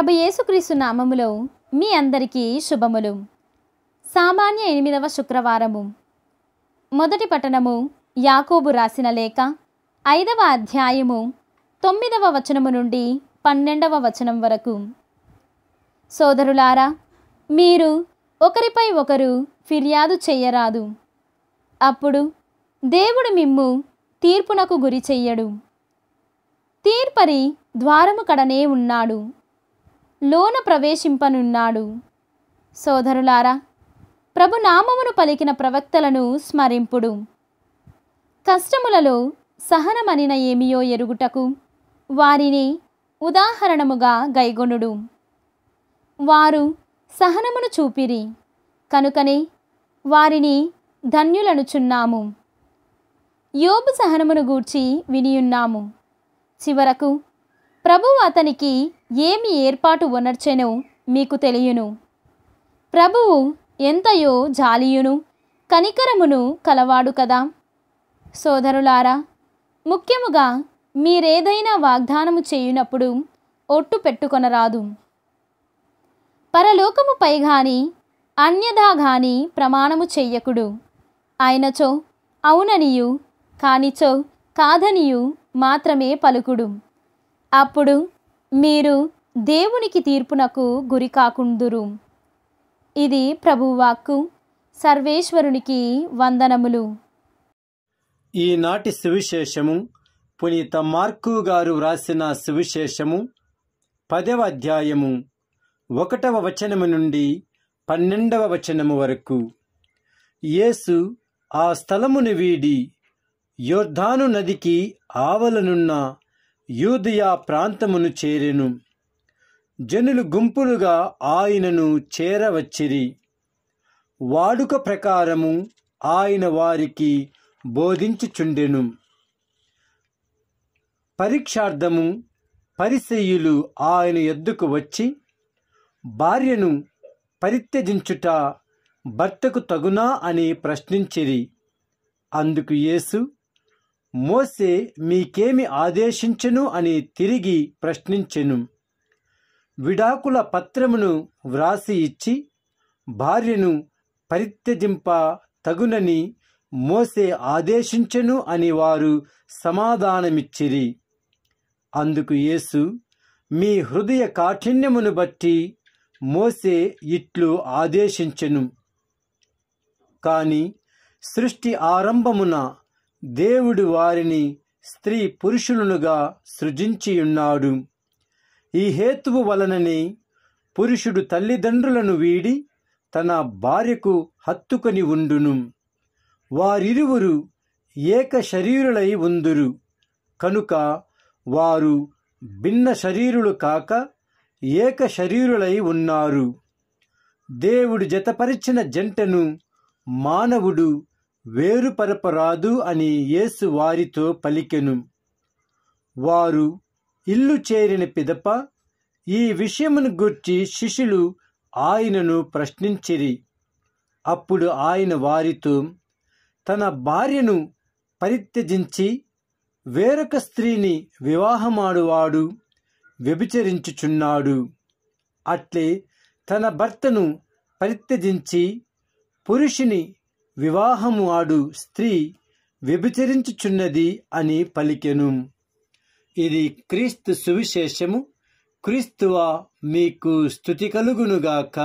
ప్రభు యేసుక్రీస్తు నామములో మీ అందరికీ శుభములు సామాన్య ఎనిమిదవ శుక్రవారము మొదటి పట్టణము యాకోబు రాసిన లేఖ ఐదవ అధ్యాయము తొమ్మిదవ వచనము నుండి పన్నెండవ వచనం వరకు సోదరులారా మీరు ఒకరిపై ఒకరు ఫిర్యాదు చేయరాదు అప్పుడు దేవుడు మిమ్ము తీర్పునకు గురి చెయ్యడు తీర్పరి ద్వారము కడనే ఉన్నాడు లోన ప్రవేశింపనున్నాడు సోదరులారా ప్రభు నామమును పలికిన ప్రవక్తలను స్మరింపుడు కష్టములలో సహనమనిన ఏమియో ఎరుగుటకు వారిని ఉదాహరణముగా గైగొనుడు వారు సహనమును చూపిరి కనుకనే వారిని ధన్యులనుచున్నాము యోబు సహనమును గూర్చి వినియున్నాము చివరకు ప్రభు అతనికి ఏమి ఏర్పాటు ఉనర్చెను మీకు తెలియను ప్రభువు ఎంతయో జాలియును కనికరమును కలవాడు కదా సోదరులారా ముఖ్యముగా మీరేదైనా వాగ్దానము చేయునప్పుడు ఒట్టు పెట్టుకొనరాదు పరలోకముపై గాని అన్యథా గాని ప్రమాణము చెయ్యకుడు ఆయనచో అవుననియు కానిచో కాదనియు మాత్రమే పలుకుడు అప్పుడు మీరు దేవునికి తీర్పునకు గురి కాకుందురు ఇది ప్రభువాక్కు సర్వేశ్వరునికి వందనములు ఈనాటి సువిశేషము పునీత మార్కు గారు వ్రాసిన సువిశేషము పదవ అధ్యాయము ఒకటవ వచనము నుండి పన్నెండవ వచనము వరకు యేసు ఆ స్థలమును వీడి యోర్ధాను నదికి ఆవలనున్న యూదియా ప్రాంతమును చేరెను జనులు గుంపులుగా ఆయనను చేరవచ్చిరి వాడుక ప్రకారము ఆయన వారికి బోధించుచుండెను పరీక్షార్థము పరిసెయులు ఆయన ఎద్దుకు వచ్చి భార్యను పరిత్యజించుట భర్తకు తగునా అని ప్రశ్నించిరి అందుకు యేసు మోసే మీకేమి ఆదేశించెను అని తిరిగి ప్రశ్నించెను విడాకుల పత్రమును వ్రాసి ఇచ్చి భార్యను పరిత్యజింప తగునని మోసే ఆదేశించెను అని వారు సమాధానమిచ్చిరి అందుకు యేసు మీ హృదయ కాఠిన్యమును బట్టి మోసే ఇట్లు ఆదేశించెను కాని సృష్టి ఆరంభమున దేవుడు వారిని స్త్రీ పురుషులనుగా సృజించియున్నాడు ఈ హేతువు వలననే పురుషుడు తల్లిదండ్రులను వీడి తన భార్యకు హత్తుకొని ఉండును వారిరువురు ఏక శరీరులై ఉందురు కనుక వారు భిన్న శరీరులు కాక ఏక శరీరులై ఉన్నారు దేవుడు జతపరిచిన జంటను మానవుడు వేరుపరపరాదు అని యేసు వారితో పలికెను వారు ఇల్లు చేరిన పిదప ఈ విషయమును గుర్చి శిష్యులు ఆయనను ప్రశ్నించిరి అప్పుడు ఆయన వారితో తన భార్యను పరిత్యజించి వేరొక స్త్రీని వివాహమాడువాడు వ్యభిచరించుచున్నాడు అట్లే తన భర్తను పరిత్యజించి పురుషుని వివాహము ఆడు స్త్రీ వ్యభిచరించుచున్నది అని పలికెను ఇది క్రీస్తు సువిశేషము క్రీస్తువా మీకు స్థుతి కలుగునుగాక